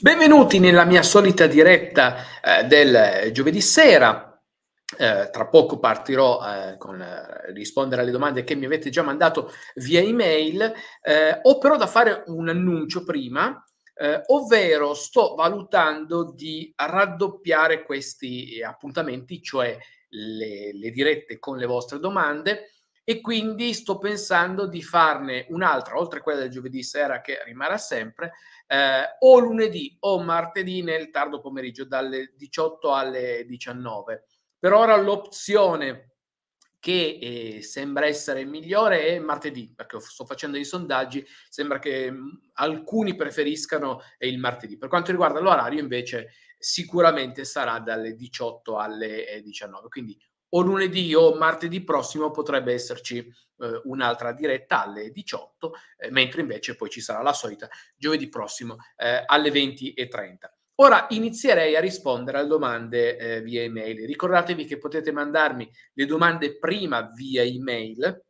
Benvenuti nella mia solita diretta eh, del giovedì sera. Eh, tra poco partirò eh, con eh, rispondere alle domande che mi avete già mandato via email. Eh, ho però da fare un annuncio prima, eh, ovvero sto valutando di raddoppiare questi appuntamenti, cioè le, le dirette con le vostre domande e quindi sto pensando di farne un'altra, oltre a quella del giovedì sera che rimarrà sempre, eh, o lunedì o martedì nel tardo pomeriggio dalle 18 alle 19. Per ora l'opzione che eh, sembra essere migliore è martedì, perché sto facendo dei sondaggi, sembra che mm, alcuni preferiscano eh, il martedì. Per quanto riguarda l'orario invece sicuramente sarà dalle 18 alle 19, eh, quindi o lunedì o martedì prossimo potrebbe esserci eh, un'altra diretta alle 18, eh, mentre invece poi ci sarà la solita giovedì prossimo eh, alle 20.30. Ora inizierei a rispondere alle domande eh, via email. Ricordatevi che potete mandarmi le domande prima via email,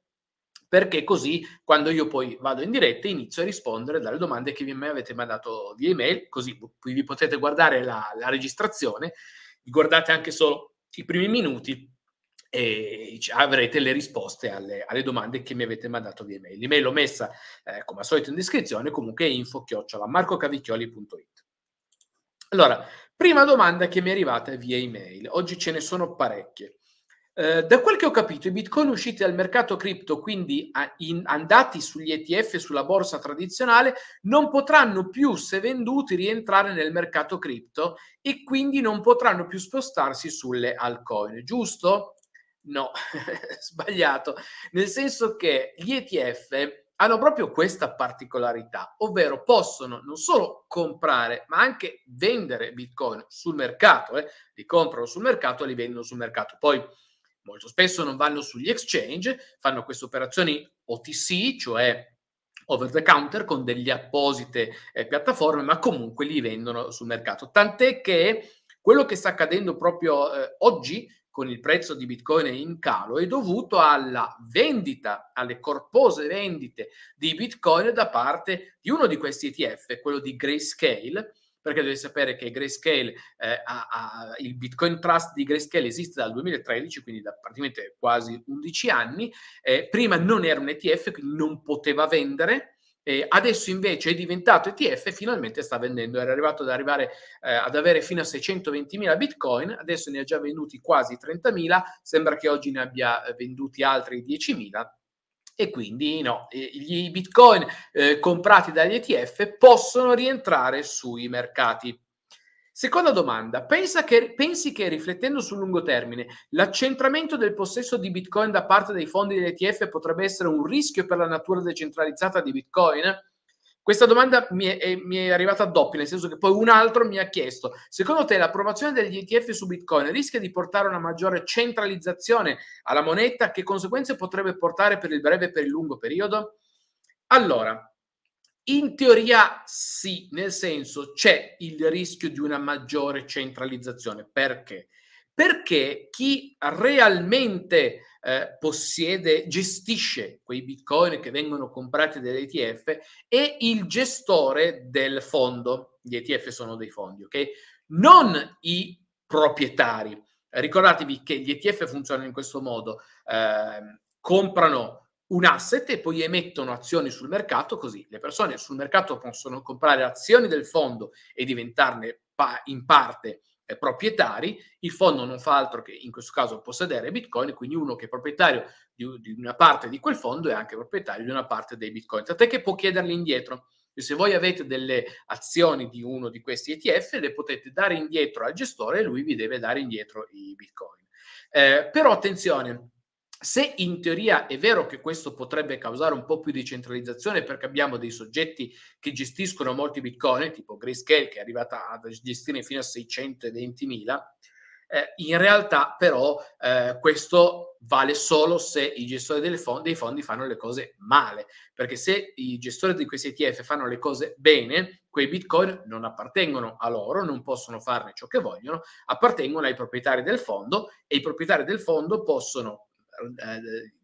perché così quando io poi vado in diretta inizio a rispondere dalle domande che mi avete mandato via email, così vi potete guardare la, la registrazione, guardate anche solo i primi minuti e avrete le risposte alle, alle, domande che mi avete mandato via email. L'email l'ho messa eh, come al solito in descrizione, comunque info chiocciola marcocavicchioli.it. Allora, prima domanda che mi è arrivata via email, oggi ce ne sono parecchie. Eh, da quel che ho capito, i bitcoin usciti dal mercato cripto, quindi a, in, andati sugli ETF e sulla borsa tradizionale, non potranno più, se venduti, rientrare nel mercato cripto e quindi non potranno più spostarsi sulle altcoin, giusto? No, sbagliato, nel senso che gli ETF hanno proprio questa particolarità, ovvero possono non solo comprare, ma anche vendere Bitcoin sul mercato, eh? li comprano sul mercato e li vendono sul mercato. Poi molto spesso non vanno sugli exchange, fanno queste operazioni OTC, cioè over the counter con delle apposite eh, piattaforme, ma comunque li vendono sul mercato. Tant'è che quello che sta accadendo proprio eh, oggi con il prezzo di Bitcoin in calo è dovuto alla vendita, alle corpose vendite di Bitcoin da parte di uno di questi ETF, quello di Grayscale, perché dovete sapere che Grayscale, eh, ha, ha, il Bitcoin Trust di Grayscale esiste dal 2013, quindi da praticamente quasi 11 anni, eh, prima non era un ETF, quindi non poteva vendere, e adesso invece è diventato ETF e finalmente sta vendendo, era arrivato ad arrivare eh, ad avere fino a 620.000 bitcoin, adesso ne ha già venduti quasi 30.000, sembra che oggi ne abbia eh, venduti altri 10.000 e quindi no, i bitcoin eh, comprati dagli ETF possono rientrare sui mercati. Seconda domanda, che, pensi che riflettendo sul lungo termine l'accentramento del possesso di Bitcoin da parte dei fondi dell'ETF potrebbe essere un rischio per la natura decentralizzata di Bitcoin? Questa domanda mi è, mi è arrivata doppia, nel senso che poi un altro mi ha chiesto, secondo te l'approvazione degli ETF su Bitcoin rischia di portare a una maggiore centralizzazione alla moneta? Che conseguenze potrebbe portare per il breve e per il lungo periodo? Allora, in teoria sì, nel senso c'è il rischio di una maggiore centralizzazione. Perché? Perché chi realmente eh, possiede, gestisce quei bitcoin che vengono comprati dall'ETF è il gestore del fondo. Gli ETF sono dei fondi, ok? Non i proprietari. Ricordatevi che gli ETF funzionano in questo modo. Eh, comprano un asset e poi emettono azioni sul mercato, così le persone sul mercato possono comprare azioni del fondo e diventarne pa- in parte eh, proprietari, il fondo non fa altro che in questo caso possedere bitcoin, quindi uno che è proprietario di, di una parte di quel fondo è anche proprietario di una parte dei bitcoin, tant'è che può chiederli indietro. Se voi avete delle azioni di uno di questi ETF, le potete dare indietro al gestore e lui vi deve dare indietro i bitcoin. Eh, però attenzione, se in teoria è vero che questo potrebbe causare un po' più di centralizzazione perché abbiamo dei soggetti che gestiscono molti bitcoin, tipo Grayscale che è arrivata a gestire fino a 620.000, eh, in realtà però eh, questo vale solo se i gestori fondi, dei fondi fanno le cose male, perché se i gestori di questi ETF fanno le cose bene, quei bitcoin non appartengono a loro, non possono farne ciò che vogliono, appartengono ai proprietari del fondo e i proprietari del fondo possono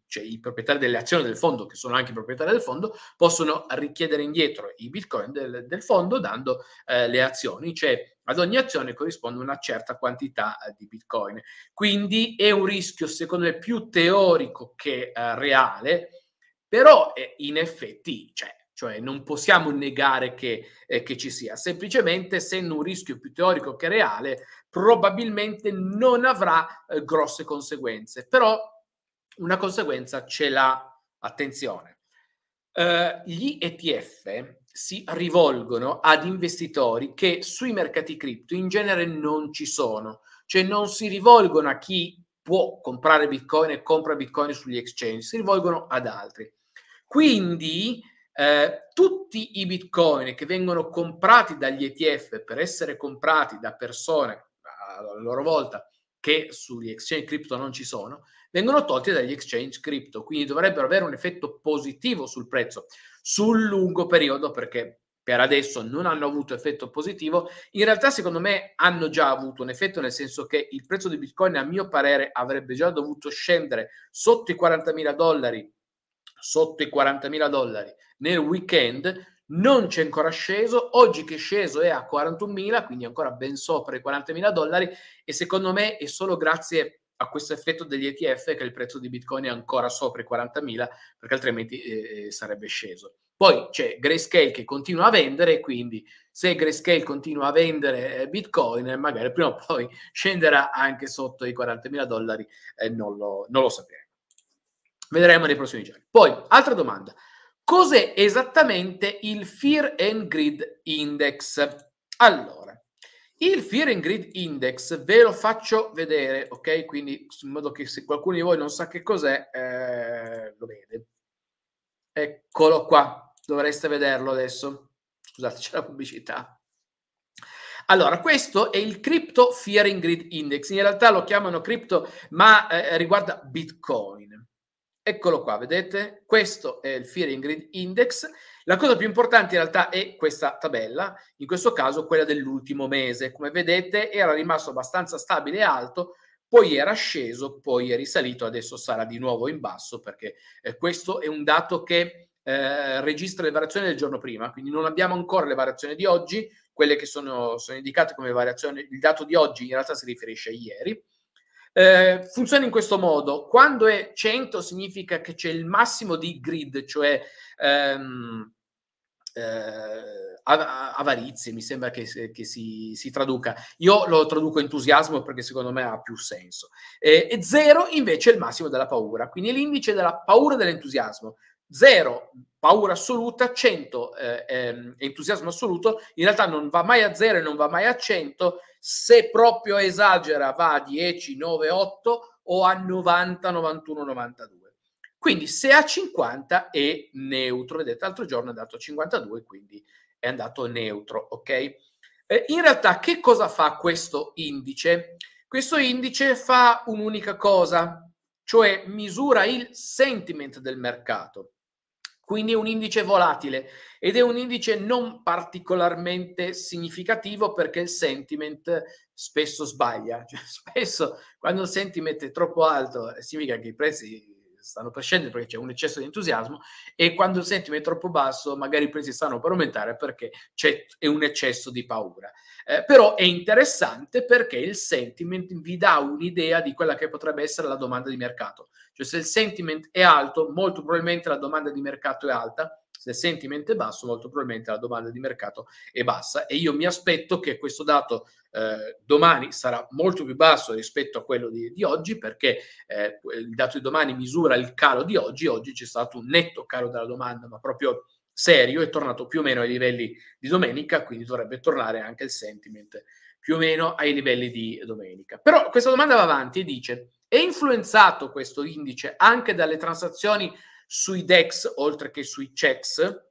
cioè i proprietari delle azioni del fondo, che sono anche i proprietari del fondo, possono richiedere indietro i bitcoin del, del fondo dando eh, le azioni, cioè ad ogni azione corrisponde una certa quantità eh, di bitcoin. Quindi è un rischio, secondo me, più teorico che eh, reale, però eh, in effetti Cioè, cioè non possiamo negare che, eh, che ci sia, semplicemente essendo un rischio più teorico che reale, probabilmente non avrà eh, grosse conseguenze. Però una conseguenza ce l'ha, attenzione. Eh, gli ETF si rivolgono ad investitori che sui mercati cripto in genere non ci sono, cioè non si rivolgono a chi può comprare Bitcoin e compra Bitcoin sugli exchange, si rivolgono ad altri. Quindi eh, tutti i Bitcoin che vengono comprati dagli ETF per essere comprati da persone a loro volta che sugli exchange cripto non ci sono, vengono tolti dagli exchange crypto, quindi dovrebbero avere un effetto positivo sul prezzo sul lungo periodo perché per adesso non hanno avuto effetto positivo, in realtà secondo me hanno già avuto un effetto nel senso che il prezzo di Bitcoin a mio parere avrebbe già dovuto scendere sotto i 40.000 dollari, sotto i 40.000 dollari nel weekend, non c'è ancora sceso, oggi che è sceso è a 41.000, quindi ancora ben sopra i 40.000 dollari e secondo me è solo grazie a questo effetto degli ETF che il prezzo di Bitcoin è ancora sopra i 40.000 perché altrimenti eh, eh, sarebbe sceso. Poi c'è Grayscale che continua a vendere, quindi se Grayscale continua a vendere eh, Bitcoin, magari prima o poi scenderà anche sotto i 40.000 dollari, eh, non, lo, non lo sapremo. Vedremo nei prossimi giorni. Poi, altra domanda. Cos'è esattamente il Fear and Grid Index? Allora, il Fear and Grid Index ve lo faccio vedere, ok? Quindi in modo che se qualcuno di voi non sa che cos'è, eh, lo vede. Eccolo qua, dovreste vederlo adesso. Scusate, c'è la pubblicità. Allora, questo è il Crypto Fear and Grid Index. In realtà lo chiamano crypto, ma eh, riguarda Bitcoin. Eccolo qua, vedete? Questo è il Fear and Grid Index la cosa più importante in realtà è questa tabella, in questo caso quella dell'ultimo mese. Come vedete era rimasto abbastanza stabile e alto, poi era sceso, poi è risalito, adesso sarà di nuovo in basso perché eh, questo è un dato che eh, registra le variazioni del giorno prima, quindi non abbiamo ancora le variazioni di oggi, quelle che sono, sono indicate come variazioni, il dato di oggi in realtà si riferisce a ieri. Eh, funziona in questo modo, quando è 100 significa che c'è il massimo di grid, cioè ehm, eh, avarizie, mi sembra che, che si, si, traduca. Io lo traduco entusiasmo perché secondo me ha più senso. Eh, e 0 invece è il massimo della paura, quindi è l'indice della paura dell'entusiasmo. 0 paura assoluta, 100 eh, ehm, entusiasmo assoluto, in realtà non va mai a 0 e non va mai a 100, se proprio esagera va a 10, 9, 8 o a 90, 91, 92. Quindi se a 50 è neutro, vedete l'altro giorno è andato a 52, quindi è andato neutro, ok? Eh, in realtà che cosa fa questo indice? Questo indice fa un'unica cosa, cioè misura il sentiment del mercato. Quindi è un indice volatile ed è un indice non particolarmente significativo perché il sentiment spesso sbaglia. Cioè, spesso quando il sentiment è troppo alto eh, significa che i prezzi stanno per scendere perché c'è un eccesso di entusiasmo e quando il sentimento è troppo basso magari i prezzi stanno per aumentare perché c'è un eccesso di paura. Eh, però è interessante perché il sentiment vi dà un'idea di quella che potrebbe essere la domanda di mercato. Cioè se il sentiment è alto, molto probabilmente la domanda di mercato è alta se sentimento è basso, molto probabilmente la domanda di mercato è bassa e io mi aspetto che questo dato eh, domani sarà molto più basso rispetto a quello di, di oggi perché eh, il dato di domani misura il calo di oggi, oggi c'è stato un netto calo della domanda, ma proprio serio, è tornato più o meno ai livelli di domenica, quindi dovrebbe tornare anche il sentiment più o meno ai livelli di domenica. Però questa domanda va avanti e dice, è influenzato questo indice anche dalle transazioni sui DEX oltre che sui CEX.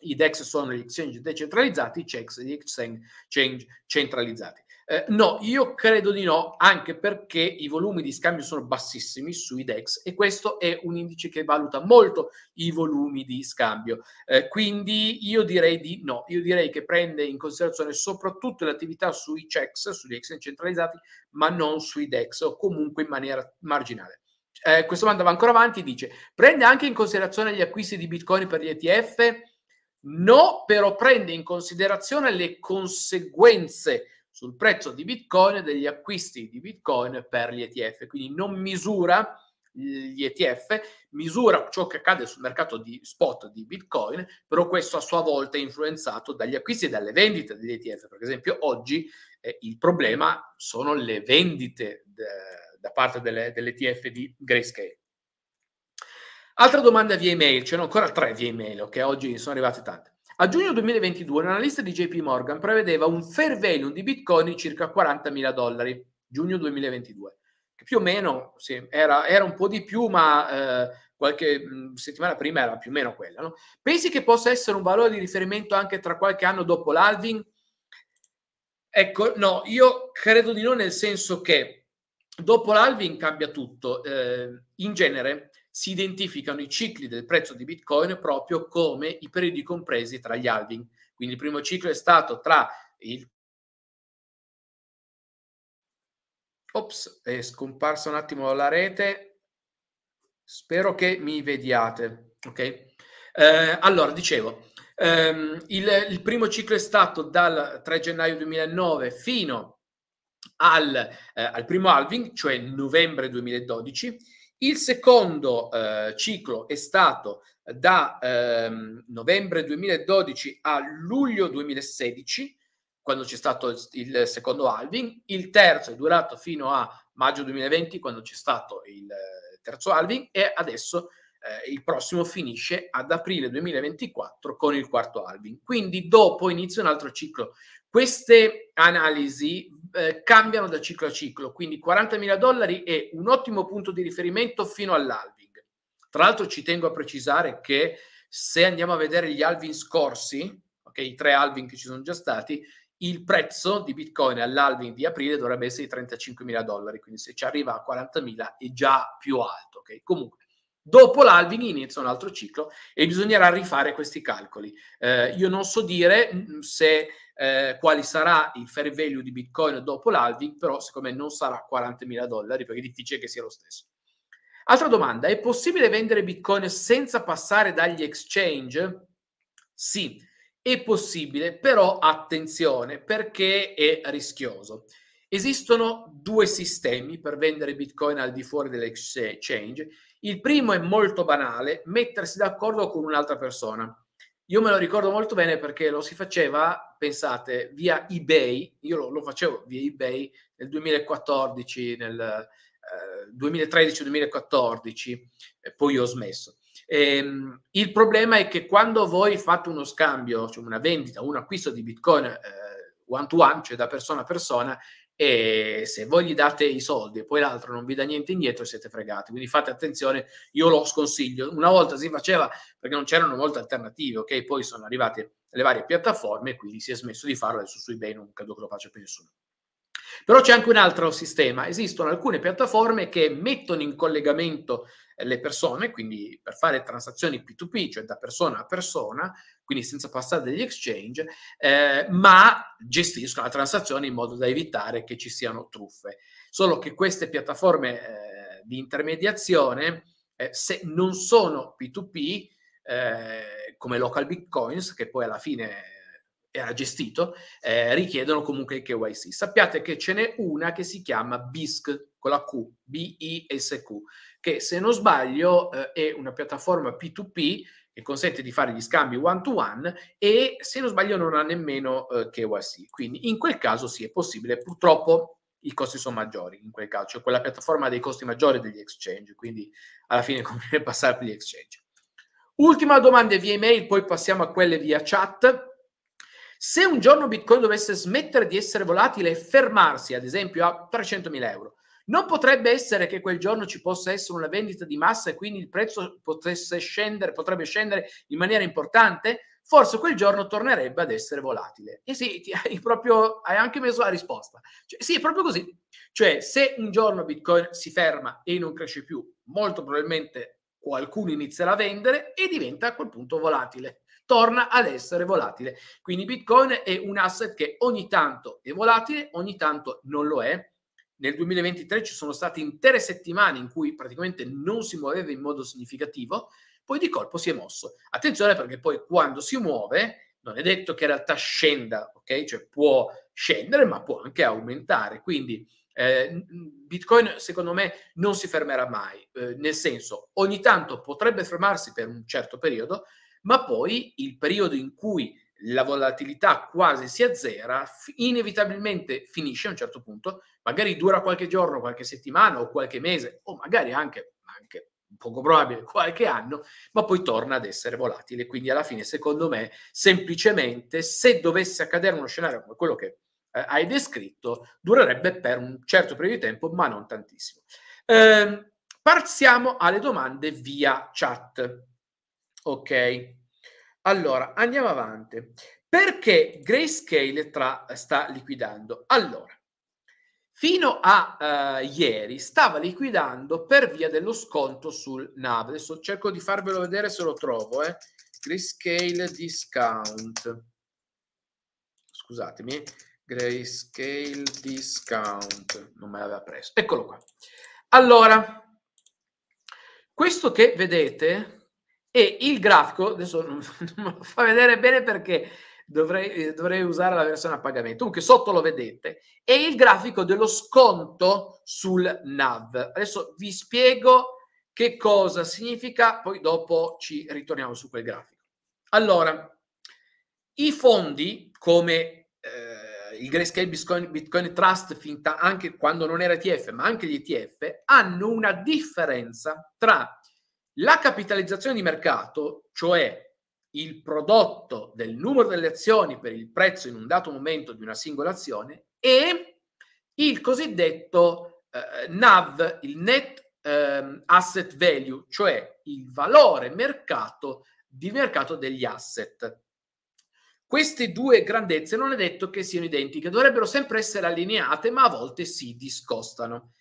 I DEX sono gli exchange decentralizzati, i CEX gli exchange centralizzati. Eh, no, io credo di no, anche perché i volumi di scambio sono bassissimi sui DEX e questo è un indice che valuta molto i volumi di scambio. Eh, quindi io direi di no, io direi che prende in considerazione soprattutto le attività sui CEX, sugli exchange centralizzati, ma non sui DEX o comunque in maniera marginale eh, questo domanda va ancora avanti, dice, prende anche in considerazione gli acquisti di Bitcoin per gli ETF? No, però prende in considerazione le conseguenze sul prezzo di Bitcoin degli acquisti di Bitcoin per gli ETF, quindi non misura gli ETF, misura ciò che accade sul mercato di spot di Bitcoin, però questo a sua volta è influenzato dagli acquisti e dalle vendite degli ETF. Per esempio, oggi eh, il problema sono le vendite de- da parte delle, TF di Grayscale. Altra domanda via email, c'erano ancora tre via email, ok? Oggi sono arrivate tante. A giugno 2022 l'analista di JP Morgan prevedeva un fair value di Bitcoin di circa 40.000 dollari, giugno 2022. Che più o meno, sì, era, era, un po' di più, ma eh, qualche mh, mm, settimana prima era più o meno quella. No? Pensi che possa essere un valore di riferimento anche tra qualche anno dopo l'alving? Ecco, no, io credo di no, nel senso che Dopo l'Alvin cambia tutto. Eh, in genere si identificano i cicli del prezzo di Bitcoin proprio come i periodi compresi tra gli Alvin. Quindi il primo ciclo è stato tra il... Ops, è scomparsa un attimo la rete. Spero che mi vediate. Ok? Eh, allora, dicevo, ehm, il, il, primo ciclo è stato dal 3 gennaio 2009 fino al, eh, al primo halving, cioè novembre 2012. Il secondo eh, ciclo è stato eh, da ehm, novembre 2012 a luglio 2016, quando c'è stato il secondo halving, il terzo è durato fino a maggio 2020 quando c'è stato il eh, terzo halving e adesso eh, il prossimo finisce ad aprile 2024 con il quarto halving. Quindi dopo inizia un altro ciclo. Queste analisi eh, cambiano da ciclo a ciclo, quindi 40.000 dollari è un ottimo punto di riferimento fino all'alving. Tra l'altro ci tengo a precisare che se andiamo a vedere gli alving scorsi, ok, i tre alving che ci sono già stati, il prezzo di Bitcoin all'alving di aprile dovrebbe essere di 35.000 dollari, quindi se ci arriva a 40.000 è già più alto, ok? Comunque Dopo l'alving inizia un altro ciclo e bisognerà rifare questi calcoli. Eh, io non so dire mm, se eh, quali sarà il fair value di Bitcoin dopo l'halving, però siccome non sarà 40.000 dollari perché è difficile che sia lo stesso. Altra domanda, è possibile vendere Bitcoin senza passare dagli exchange? Sì, è possibile, però attenzione perché è rischioso. Esistono due sistemi per vendere Bitcoin al di fuori dell'exchange. Eh, il primo è molto banale, mettersi d'accordo con un'altra persona. Io me lo ricordo molto bene perché lo si faceva, pensate, via eBay, io lo, lo facevo via eBay nel 2014, nel eh, 2013-2014, e poi ho smesso. Ehm, il problema è che quando voi fate uno scambio, cioè una vendita, un acquisto di Bitcoin eh, one to one, cioè da persona a persona, e se voi gli date i soldi e poi l'altro non vi dà niente indietro siete fregati quindi fate attenzione io lo sconsiglio una volta si faceva perché non c'erano molte alternative ok poi sono arrivate le varie piattaforme e quindi si è smesso di farlo adesso su ebay non credo che lo faccia più nessuno però c'è anche un altro sistema. Esistono alcune piattaforme che mettono in collegamento eh, le persone, quindi per fare transazioni P2P, cioè da persona a persona, quindi senza passare degli exchange, eh, ma gestiscono la transazione in modo da evitare che ci siano truffe. Solo che queste piattaforme eh, di intermediazione, eh, se non sono P2P, eh, come local bitcoins, che poi alla fine era gestito, eh, richiedono comunque il KYC. Sappiate che ce n'è una che si chiama BISC, con la Q, B-I-S-Q, che se non sbaglio eh, è una piattaforma P2P che consente di fare gli scambi one-to-one e se non sbaglio non ha nemmeno eh, KYC. Quindi in quel caso sì, è possibile. Purtroppo i costi sono maggiori in quel caso, cioè quella piattaforma ha dei costi maggiori degli exchange, quindi alla fine conviene passare per gli exchange. Ultima domanda via email, poi passiamo a quelle via chat. Se un giorno Bitcoin dovesse smettere di essere volatile e fermarsi, ad esempio, a 300.000 euro, non potrebbe essere che quel giorno ci possa essere una vendita di massa e quindi il prezzo scendere, potrebbe scendere in maniera importante? Forse quel giorno tornerebbe ad essere volatile. E sì, hai, proprio, hai anche messo la risposta. Cioè, sì, è proprio così. Cioè, se un giorno Bitcoin si ferma e non cresce più, molto probabilmente qualcuno inizierà a vendere e diventa a quel punto volatile torna ad essere volatile. Quindi Bitcoin è un asset che ogni tanto è volatile, ogni tanto non lo è. Nel 2023 ci sono state intere settimane in cui praticamente non si muoveva in modo significativo, poi di colpo si è mosso. Attenzione perché poi quando si muove non è detto che in realtà scenda, ok? Cioè può scendere ma può anche aumentare. Quindi eh, Bitcoin secondo me non si fermerà mai, eh, nel senso ogni tanto potrebbe fermarsi per un certo periodo, ma poi il periodo in cui la volatilità quasi si azzera, inevitabilmente finisce a un certo punto, magari dura qualche giorno, qualche settimana o qualche mese, o magari anche, anche poco probabile qualche anno, ma poi torna ad essere volatile. Quindi alla fine, secondo me, semplicemente se dovesse accadere uno scenario come quello che eh, hai descritto, durerebbe per un certo periodo di tempo, ma non tantissimo. Eh, partiamo alle domande via chat. Ok, allora andiamo avanti. Perché Grayscale tra, eh, sta liquidando? Allora, fino a uh, ieri stava liquidando per via dello sconto sul NAV. Adesso cerco di farvelo vedere se lo trovo. Eh. Grayscale Discount. Scusatemi. Grayscale Discount. Non me l'aveva preso. Eccolo qua. Allora, questo che vedete e il grafico, adesso non, non lo fa vedere bene perché dovrei, eh, dovrei usare la versione a pagamento, comunque sotto lo vedete, è il grafico dello sconto sul NAV. Adesso vi spiego che cosa significa, poi dopo ci ritorniamo su quel grafico. Allora, i fondi come eh, il Grayscale Bitcoin, Bitcoin Trust, finta anche quando non era ETF, ma anche gli ETF, hanno una differenza tra la capitalizzazione di mercato, cioè il prodotto del numero delle azioni per il prezzo in un dato momento di una singola azione, e il cosiddetto eh, NAV, il Net eh, Asset Value, cioè il valore mercato di mercato degli asset. Queste due grandezze non è detto che siano identiche, dovrebbero sempre essere allineate, ma a volte si discostano.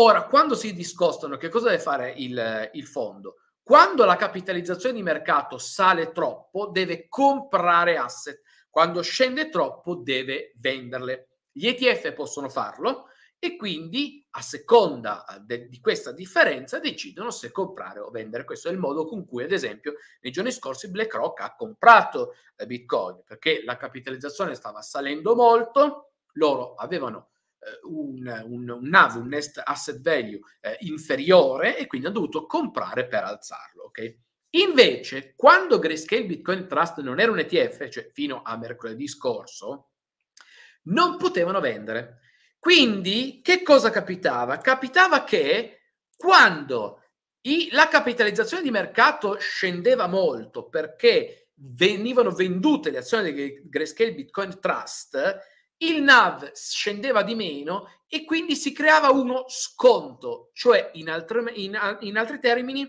Ora, quando si discostano, che cosa deve fare il, il fondo? Quando la capitalizzazione di mercato sale troppo, deve comprare asset. Quando scende troppo, deve venderle. Gli ETF possono farlo e quindi a seconda eh, de- di questa differenza decidono se comprare o vendere. Questo è il modo con cui, ad esempio, nei giorni scorsi BlackRock ha comprato eh, Bitcoin perché la capitalizzazione stava salendo molto, loro avevano un, un, un NAV, un Nest Asset Value eh, inferiore e quindi ha dovuto comprare per alzarlo. Okay? Invece, quando Grayscale Bitcoin Trust non era un ETF, cioè fino a mercoledì scorso, non potevano vendere. Quindi, che cosa capitava? Capitava che quando i, la capitalizzazione di mercato scendeva molto perché venivano vendute le azioni di Grayscale Bitcoin Trust, il NAV scendeva di meno e quindi si creava uno sconto, cioè in, altre, in, in altri termini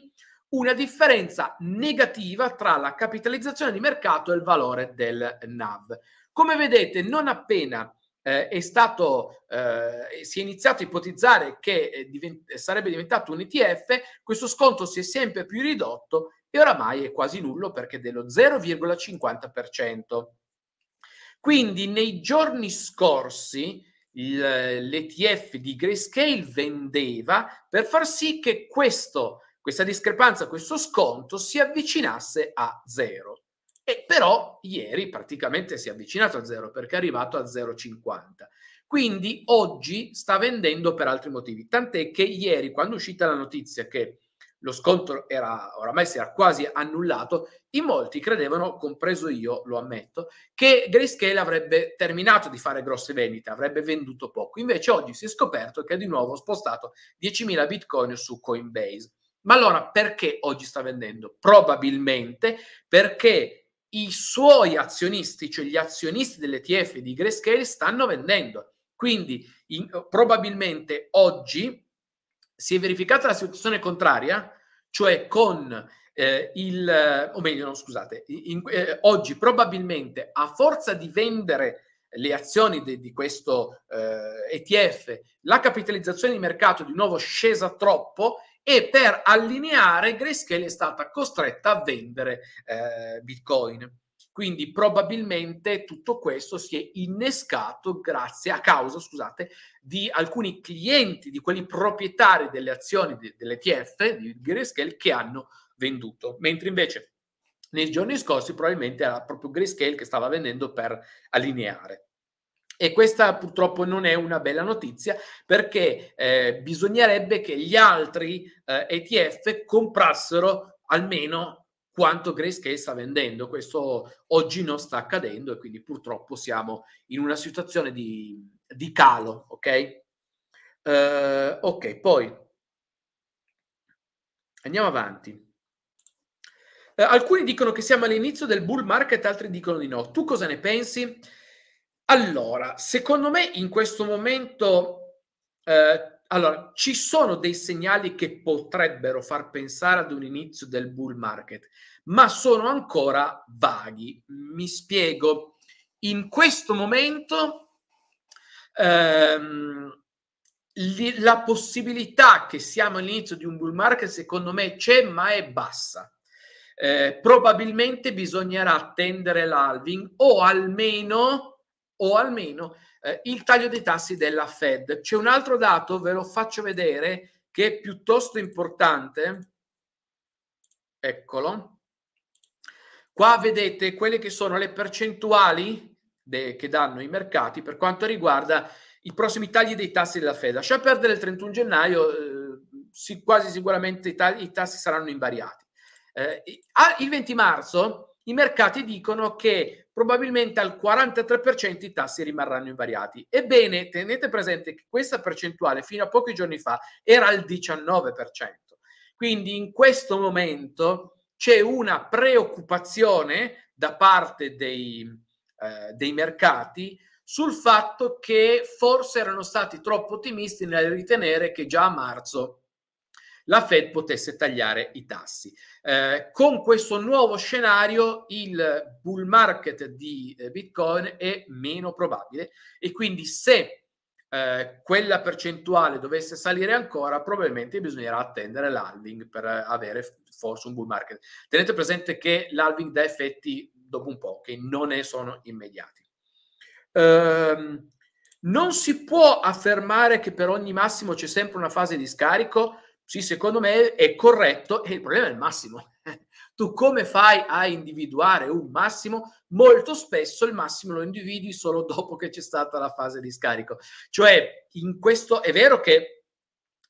una differenza negativa tra la capitalizzazione di mercato e il valore del NAV. Come vedete, non appena eh, è stato, eh, si è iniziato a ipotizzare che eh, divent- sarebbe diventato un ETF, questo sconto si è sempre più ridotto e oramai è quasi nullo perché è dello 0,50%. Quindi nei giorni scorsi l'ETF di Grayscale vendeva per far sì che questo, questa discrepanza, questo sconto si avvicinasse a zero. E però ieri praticamente si è avvicinato a zero perché è arrivato a 0,50. Quindi oggi sta vendendo per altri motivi. Tant'è che ieri, quando è uscita la notizia che lo scontro era oramai si era quasi annullato, in molti credevano, compreso io, lo ammetto, che Grayscale avrebbe terminato di fare grosse vendite, avrebbe venduto poco. Invece oggi si è scoperto che ha di nuovo spostato 10.000 bitcoin su Coinbase. Ma allora perché oggi sta vendendo? Probabilmente perché i suoi azionisti, cioè gli azionisti dell'ETF di Grayscale, stanno vendendo. Quindi in, probabilmente oggi si è verificata la situazione contraria, cioè con eh, il, o meglio, no, scusate, in, eh, oggi probabilmente a forza di vendere le azioni de, di questo eh, ETF, la capitalizzazione di mercato di nuovo scesa troppo e per allineare Grayscale è stata costretta a vendere eh, Bitcoin. Quindi probabilmente tutto questo si è innescato grazie, a causa, scusate, di alcuni clienti, di quelli proprietari delle azioni de, dell'ETF, di Grayscale, che hanno venduto. Mentre invece nei giorni scorsi probabilmente era proprio Grayscale che stava vendendo per allineare. E questa purtroppo non è una bella notizia perché eh, bisognerebbe che gli altri eh, ETF comprassero almeno quanto Grayscale sta vendendo. Questo oggi non sta accadendo e quindi purtroppo siamo in una situazione di, di calo, ok? Uh, ok, poi andiamo avanti. Uh, alcuni dicono che siamo all'inizio del bull market, altri dicono di no. Tu cosa ne pensi? Allora, secondo me in questo momento eh, allora, ci sono dei segnali che potrebbero far pensare ad un inizio del bull market, ma sono ancora vaghi. Mi spiego. In questo momento ehm, li, la possibilità che siamo all'inizio di un bull market, secondo me, c'è, ma è bassa. Eh, probabilmente bisognerà attendere l'alving o almeno, o almeno eh, il taglio dei tassi della Fed. C'è un altro dato, ve lo faccio vedere, che è piuttosto importante. Eccolo. Qua vedete quelle che sono le percentuali de- che danno i mercati per quanto riguarda i prossimi tagli dei tassi della Fed. Lascia perdere il 31 gennaio, eh, si, quasi sicuramente i, tagli, i, tassi saranno invariati. Eh, ah, il 20 marzo i mercati dicono che probabilmente al 43% i tassi rimarranno invariati. Ebbene, tenete presente che questa percentuale fino a pochi giorni fa era al 19%. Quindi in questo momento c'è una preoccupazione da parte dei, eh, dei mercati sul fatto che forse erano stati troppo ottimisti nel ritenere che già a marzo la Fed potesse tagliare i tassi. Eh, con questo nuovo scenario il bull market di eh, Bitcoin è meno probabile e quindi se eh, quella percentuale dovesse salire ancora, probabilmente bisognerà attendere l'halving per avere forse un bull market. Tenete presente che l'halving dà effetti dopo un po', che non ne sono immediati. Ehm, non si può affermare che per ogni massimo c'è sempre una fase di scarico sì, secondo me è corretto e il problema è il massimo. tu come fai a individuare un massimo? Molto spesso il massimo lo individui solo dopo che c'è stata la fase di scarico. Cioè, in questo è vero che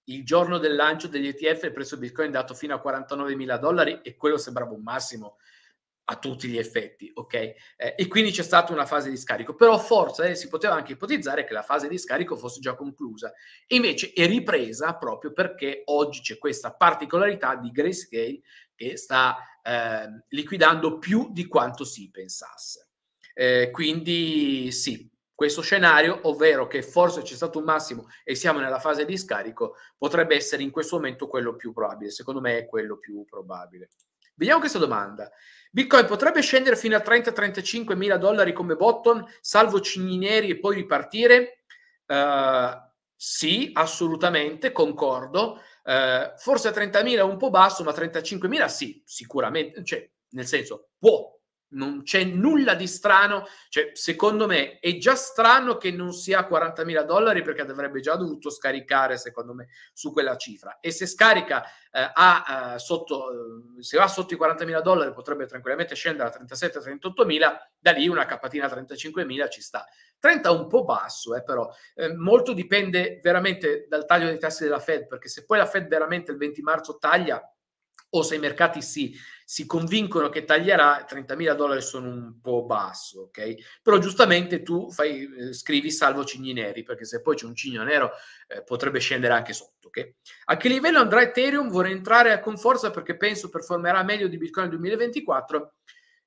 il giorno del lancio degli ETF il prezzo Bitcoin è andato fino a 49 mila dollari e quello sembrava un massimo a tutti gli effetti, ok? Eh, e quindi c'è stata una fase di scarico, però forse eh, si poteva anche ipotizzare che la fase di scarico fosse già conclusa, invece è ripresa proprio perché oggi c'è questa particolarità di Grayscale che sta eh, liquidando più di quanto si pensasse. Eh, quindi sì, questo scenario, ovvero che forse c'è stato un massimo e siamo nella fase di scarico, potrebbe essere in questo momento quello più probabile, secondo me è quello più probabile. Vediamo questa domanda. Bitcoin potrebbe scendere fino a 30-35 mila dollari come bottom, salvo cigni neri e poi ripartire? Uh, sì, assolutamente, concordo. Uh, forse a mila è un po' basso, ma 35 mila sì, sicuramente. Cioè, nel senso, può non c'è nulla di strano, cioè, secondo me è già strano che non sia a 40.000 dollari perché avrebbe già dovuto scaricare, secondo me, su quella cifra. E se scarica eh, a, eh, sotto, eh, se va sotto i 40.000 dollari potrebbe tranquillamente scendere a 37-38.000, da lì una capatina a 35.000 ci sta. 30 è un po' basso, eh, però eh, molto dipende veramente dal taglio dei tassi della Fed, perché se poi la Fed veramente il 20 marzo taglia, o se i mercati si si convincono che taglierà, 30.000 dollari sono un po' basso, ok? Però giustamente tu fai, eh, scrivi salvo cigni neri, perché se poi c'è un cigno nero eh, potrebbe scendere anche sotto, ok? A che livello andrà Ethereum? Vorrei entrare con forza perché penso performerà meglio di Bitcoin nel 2024.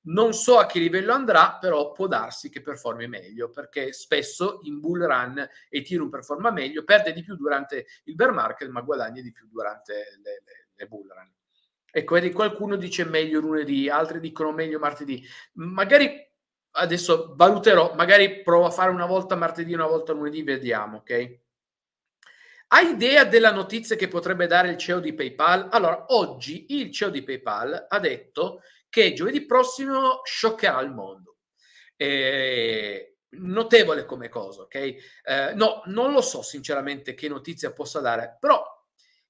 Non so a che livello andrà, però può darsi che performi meglio, perché spesso in bull run Ethereum performa meglio, perde di più durante il bear market, ma guadagna di più durante le, le, le bull run. Ecco, qualcuno dice meglio lunedì, altri dicono meglio martedì. Magari adesso valuterò, magari provo a fare una volta martedì, una volta lunedì, vediamo, ok? Hai idea della notizia che potrebbe dare il CEO di PayPal? Allora, oggi il CEO di PayPal ha detto che giovedì prossimo scioccherà il mondo. Eh, notevole come cosa, ok? Eh, no, non lo so sinceramente che notizia possa dare, però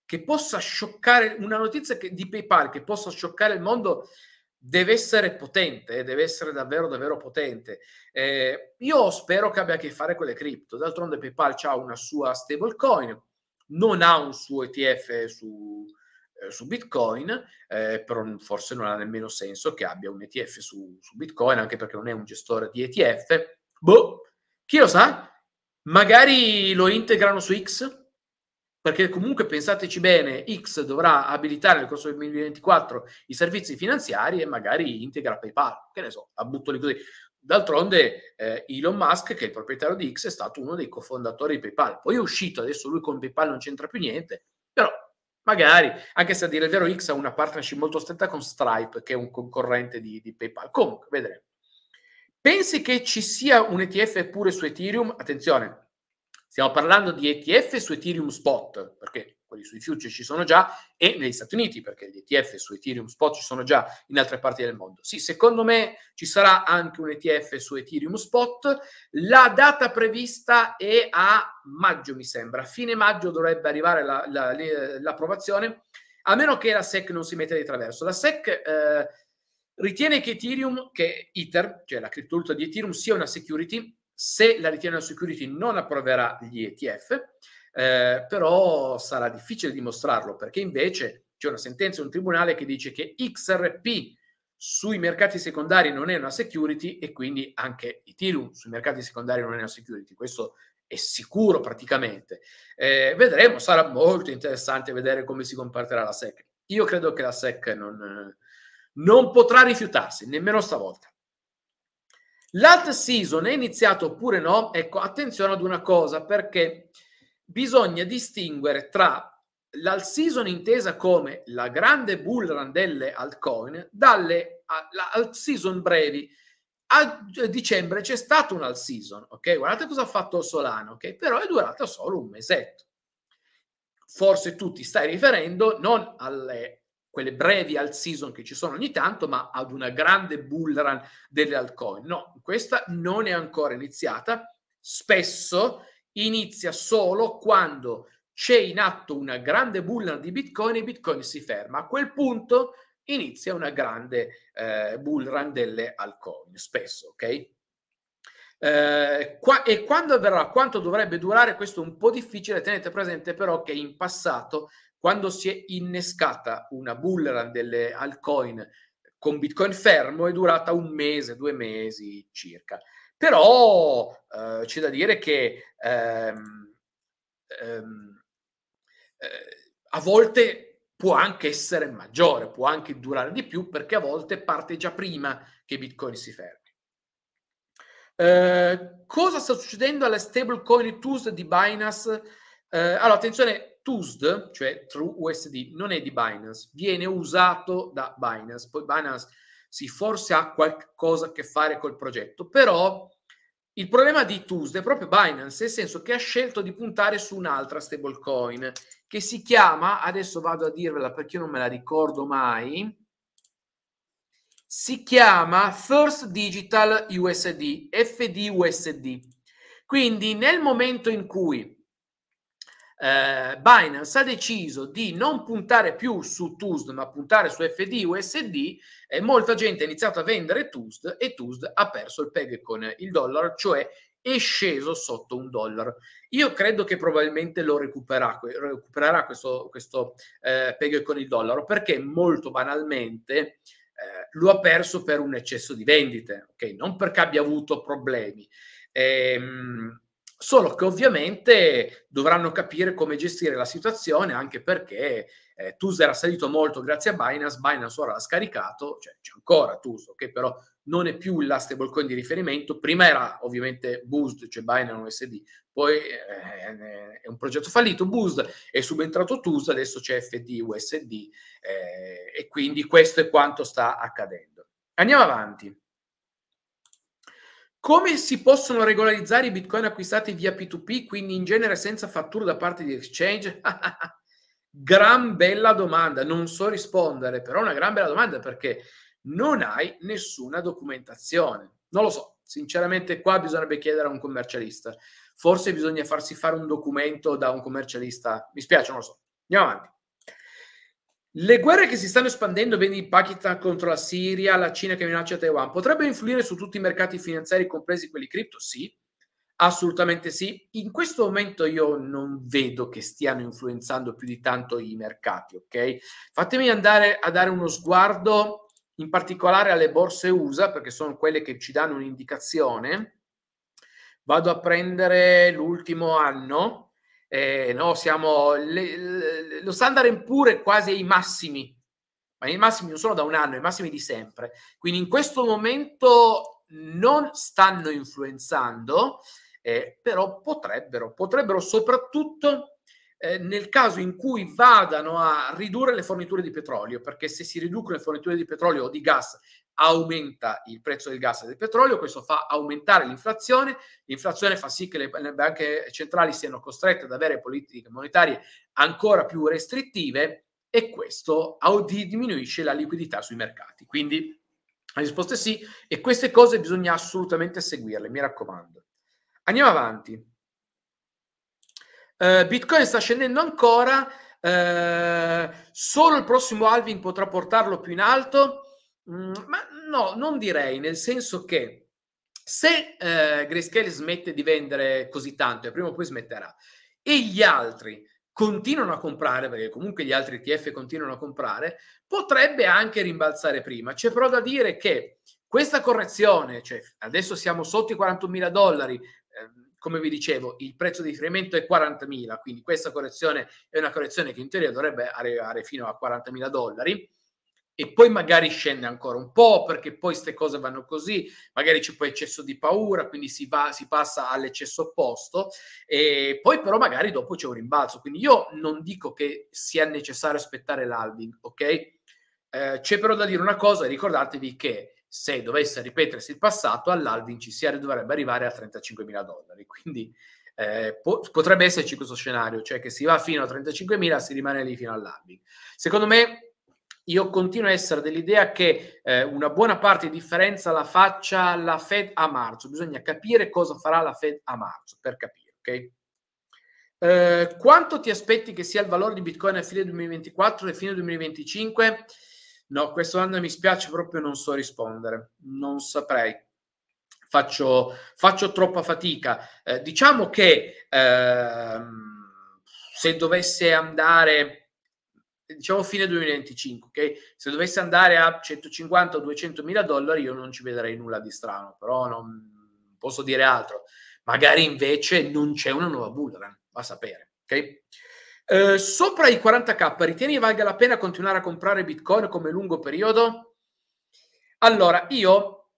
che possa scioccare una notizia che, di PayPal che possa scioccare il mondo deve essere potente, eh, deve essere davvero davvero potente. Eh, io spero che abbia a che fare con le cripto, d'altronde PayPal ha una sua stablecoin, non ha un suo ETF su, eh, su Bitcoin, eh, però forse non ha nemmeno senso che abbia un ETF su, su Bitcoin, anche perché non è un gestore di ETF. Boh, chi lo sa? Magari lo integrano su X? perché comunque pensateci bene, X dovrà abilitare nel corso del 2024 i servizi finanziari e magari integra PayPal, che ne so, a butto lì così. D'altronde eh, Elon Musk, che è il proprietario di X, è stato uno dei cofondatori di PayPal. Poi è uscito, adesso lui con PayPal non c'entra più niente, però magari, anche se a dire il vero X ha una partnership molto stretta con Stripe, che è un concorrente di, di PayPal. Comunque, vedremo. Pensi che ci sia un ETF pure su Ethereum? Attenzione, Stiamo parlando di ETF su Ethereum Spot, perché quelli sui future ci sono già, e negli Stati Uniti, perché gli ETF su Ethereum Spot ci sono già in altre parti del mondo. Sì, secondo me ci sarà anche un ETF su Ethereum Spot. La data prevista è a maggio, mi sembra. A fine maggio dovrebbe arrivare la, la, l'approvazione, a meno che la SEC non si metta di traverso. La SEC... Eh, ritiene che Ethereum, che Ether, cioè la criptovaluta di Ethereum, sia una security se la retail security non approverà gli ETF, eh, però sarà difficile dimostrarlo perché invece c'è una sentenza, un tribunale che dice che XRP sui mercati secondari non è una security e quindi anche Ethereum sui mercati secondari non è una security. Questo è sicuro praticamente. Eh, vedremo, sarà molto interessante vedere come si comporterà la SEC. Io credo che la SEC non, non potrà rifiutarsi, nemmeno stavolta. L'alt season è iniziato oppure no? Ecco, attenzione ad una cosa perché bisogna distinguere tra l'alt season intesa come la grande bull run delle altcoin dalle alt season brevi. A dicembre c'è stato un alt season, ok? Guardate cosa ha fatto Solano, ok? Però è durata solo un mesetto. Forse tu ti stai riferendo non alle quelle brevi all season che ci sono ogni tanto, ma ad una grande bull run delle altcoin. No, questa non è ancora iniziata. Spesso inizia solo quando c'è in atto una grande bull run di Bitcoin e Bitcoin si ferma. A quel punto inizia una grande eh, bull run delle altcoin, spesso, ok? Eh, qua, e quando avverrà, quanto dovrebbe durare, questo è un po' difficile, tenete presente però che in passato quando si è innescata una bull run delle altcoin con Bitcoin fermo è durata un mese, due mesi circa. Però eh, c'è da dire che ehm, ehm, eh, a volte può anche essere maggiore, può anche durare di più perché a volte parte già prima che Bitcoin si fermi. Eh, cosa sta succedendo alle stablecoin Tools di Binance? Eh, allora, attenzione, TUSD, cioè True USD, non è di Binance, viene usato da Binance. Poi Binance sì, forse ha qualcosa a che fare col progetto, però il problema di TUSD è proprio Binance, nel senso che ha scelto di puntare su un'altra stablecoin che si chiama, adesso vado a dirvela perché io non me la ricordo mai, si chiama First Digital USD, FDUSD. Quindi nel momento in cui eh, Binance ha deciso di non puntare più su TUSD ma puntare su FD USD e molta gente ha iniziato a vendere TUSD e TUSD ha perso il peg con il dollaro, cioè è sceso sotto un dollaro. Io credo che probabilmente lo recupererà, recupererà questo, questo eh, peg con il dollaro perché molto banalmente eh, lo ha perso per un eccesso di vendite, ok? Non perché abbia avuto problemi. Ehm, solo che ovviamente dovranno capire come gestire la situazione anche perché eh, Tuso era salito molto grazie a Binance, Binance ora l'ha scaricato, cioè c'è ancora Tuso che però non è più la stablecoin di riferimento, prima era ovviamente Boost, cioè Binance USD, poi eh, è un progetto fallito Boost, è subentrato Tuso, adesso c'è FD USD eh, e quindi questo è quanto sta accadendo. Andiamo avanti. Come si possono regolarizzare i bitcoin acquistati via P2P, quindi in genere senza fattura da parte di exchange? gran bella domanda, non so rispondere, però è una gran bella domanda perché non hai nessuna documentazione. Non lo so, sinceramente qua bisognerebbe chiedere a un commercialista. Forse bisogna farsi fare un documento da un commercialista. Mi spiace, non lo so. Andiamo avanti. Le guerre che si stanno espandendo, vedi il Pakistan contro la Siria, la Cina che minaccia Taiwan, potrebbero influire su tutti i mercati finanziari, compresi quelli cripto? Sì, assolutamente sì. In questo momento io non vedo che stiano influenzando più di tanto i mercati, ok? Fatemi andare a dare uno sguardo in particolare alle borse USA, perché sono quelle che ci danno un'indicazione. Vado a prendere l'ultimo anno eh, no, siamo le, le, lo standard pure è quasi ai massimi, ma i massimi non sono da un anno, i massimi di sempre. Quindi in questo momento non stanno influenzando, eh, però potrebbero, potrebbero soprattutto eh, nel caso in cui vadano a ridurre le forniture di petrolio, perché se si riducono le forniture di petrolio o di gas aumenta il prezzo del gas e del petrolio, questo fa aumentare l'inflazione, l'inflazione fa sì che le, le banche centrali siano costrette ad avere politiche monetarie ancora più restrittive e questo diminuisce la liquidità sui mercati. Quindi la risposta è sì e queste cose bisogna assolutamente seguirle, mi raccomando. Andiamo avanti eh, Bitcoin sta scendendo ancora, eh, solo il prossimo halving potrà portarlo più in alto, mm, ma no, non direi, nel senso che se eh, Grayscale smette di vendere così tanto, e prima o poi smetterà, e gli altri continuano a comprare, perché comunque gli altri ETF continuano a comprare, potrebbe anche rimbalzare prima. C'è però da dire che questa correzione, cioè adesso siamo sotto i 41 mila dollari, ehm, come vi dicevo, il prezzo di riferimento è 40.000, quindi questa correzione è una correzione che in teoria dovrebbe arrivare fino a 40.000 dollari e poi magari scende ancora un po' perché poi queste cose vanno così, magari c'è poi eccesso di paura, quindi si, va, si passa all'eccesso opposto e poi però magari dopo c'è un rimbalzo, quindi io non dico che sia necessario aspettare l'alving, ok? Eh, c'è però da dire una cosa, ricordatevi che se dovesse ripetersi il passato, all'Alvin ci si dovrebbe arrivare a 35 mila dollari. Quindi eh, po- potrebbe esserci questo scenario, cioè che si va fino a 35 mila, si rimane lì fino all'Alvin. Secondo me, io continuo a essere dell'idea che eh, una buona parte di differenza la faccia la Fed a marzo. Bisogna capire cosa farà la Fed a marzo per capire, ok? Eh, quanto ti aspetti che sia il valore di Bitcoin a fine 2024 e fine 2025? No, questo domanda mi spiace proprio, non so rispondere, non saprei. Faccio, faccio troppa fatica. Eh, diciamo che ehm, se dovesse andare, diciamo fine 2025, okay? se dovesse andare a 150 o 200 mila dollari, io non ci vedrei nulla di strano, però non posso dire altro. Magari invece non c'è una nuova bull run, va a sapere. ok? Eh, sopra i 40k, ritieni valga la pena continuare a comprare Bitcoin come lungo periodo? Allora, io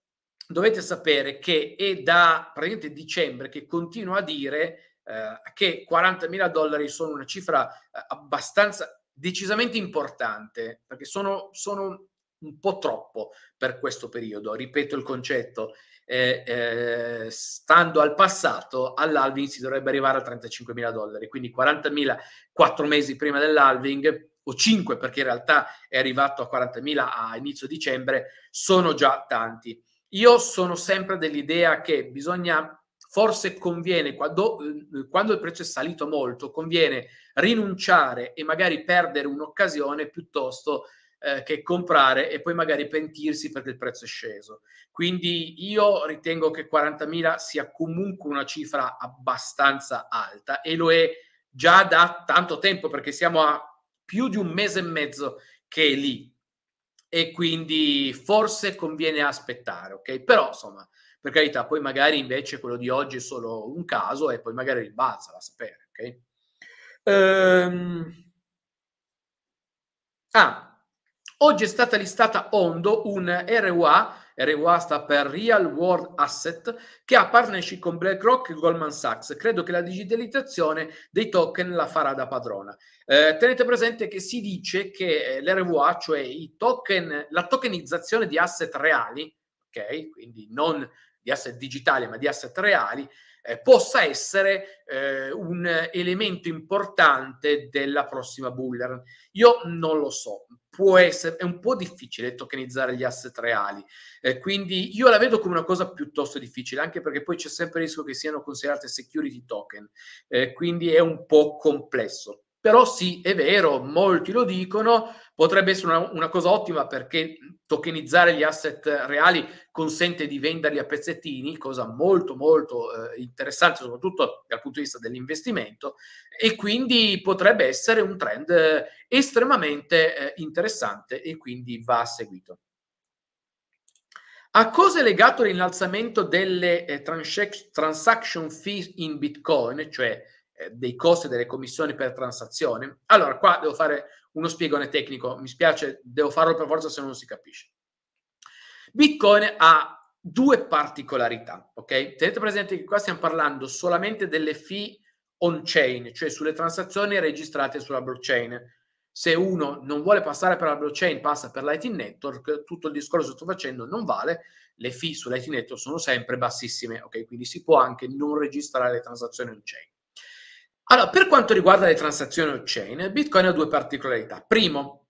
dovete sapere che è da praticamente dicembre che continuo a dire eh, che 40.000 dollari sono una cifra eh, abbastanza decisamente importante, perché sono, sono un po' troppo per questo periodo, ripeto il concetto eh, eh, stando al passato, all'halving si dovrebbe arrivare a 35.000 dollari, quindi 40.000 quattro mesi prima dell'halving o 5 perché in realtà è arrivato a 40.000 a inizio dicembre, sono già tanti. Io sono sempre dell'idea che bisogna, forse conviene, quando, eh, quando il prezzo è salito molto, conviene rinunciare e magari perdere un'occasione piuttosto che eh, che comprare e poi magari pentirsi perché il prezzo è sceso. Quindi io ritengo che 40.000 sia comunque una cifra abbastanza alta e lo è già da tanto tempo perché siamo a più di un mese e mezzo che è lì e quindi forse conviene aspettare, ok? Però insomma, per carità, poi magari invece quello di oggi è solo un caso e poi magari rimbalza, va a sapere, ok? Ehm... Ah, Oggi è stata listata Ondo, un RWA, RWA sta per Real World Asset, che ha partnership con BlackRock e Goldman Sachs. Credo che la digitalizzazione dei token la farà da padrona. Eh, tenete presente che si dice che eh, l'RWA, cioè i token, la tokenizzazione di asset reali, ok? Quindi non di asset digitali ma di asset reali, eh, possa essere eh, un elemento importante della prossima buller. Io non lo so, può essere, è un po' difficile tokenizzare gli asset reali, eh, quindi io la vedo come una cosa piuttosto difficile, anche perché poi c'è sempre il rischio che siano considerate security token, eh, quindi è un po' complesso. Però sì, è vero, molti lo dicono, potrebbe essere una, una, cosa ottima perché tokenizzare gli asset reali consente di venderli a pezzettini, cosa molto molto eh, interessante soprattutto dal punto di vista dell'investimento e quindi potrebbe essere un trend eh, estremamente eh, interessante e quindi va seguito. A cosa è legato l'innalzamento delle eh, transaction fees in Bitcoin, cioè eh, dei costi delle commissioni per transazione. Allora, qua devo fare uno spiegone tecnico, mi spiace, devo farlo per forza se non si capisce. Bitcoin ha due particolarità, ok? Tenete presente che qua stiamo parlando solamente delle fee on-chain, cioè sulle transazioni registrate sulla blockchain. Se uno non vuole passare per la blockchain, passa per Lightning Network, tutto il discorso che sto facendo non vale, le fee su Lightning Network sono sempre bassissime, ok? Quindi si può anche non registrare le transazioni on-chain. Allora, per quanto riguarda le transazioni on-chain, Bitcoin ha due particolarità. Primo,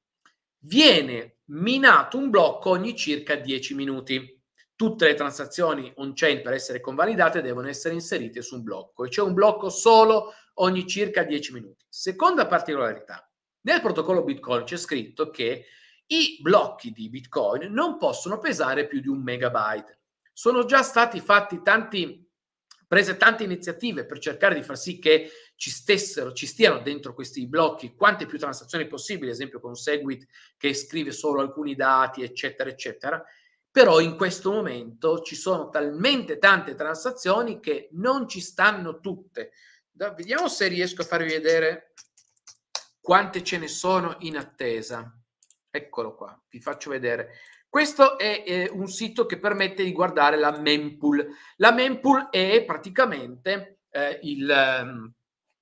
viene minato un blocco ogni circa 10 minuti. Tutte le transazioni on-chain per essere convalidate devono essere inserite su un blocco e c'è cioè un blocco solo ogni circa 10 minuti. Seconda particolarità, nel protocollo Bitcoin c'è scritto che i blocchi di Bitcoin non possono pesare più di un megabyte. Sono già stati fatti tanti prese tante iniziative per cercare di far sì che ci, stessero, ci stiano dentro questi blocchi quante più transazioni possibili, ad esempio con Segwit che scrive solo alcuni dati, eccetera, eccetera. Però in questo momento ci sono talmente tante transazioni che non ci stanno tutte. Da, vediamo se riesco a farvi vedere quante ce ne sono in attesa. Eccolo qua, vi faccio vedere. Questo è eh, un sito che permette di guardare la mempool. La mempool è praticamente eh, il, ehm,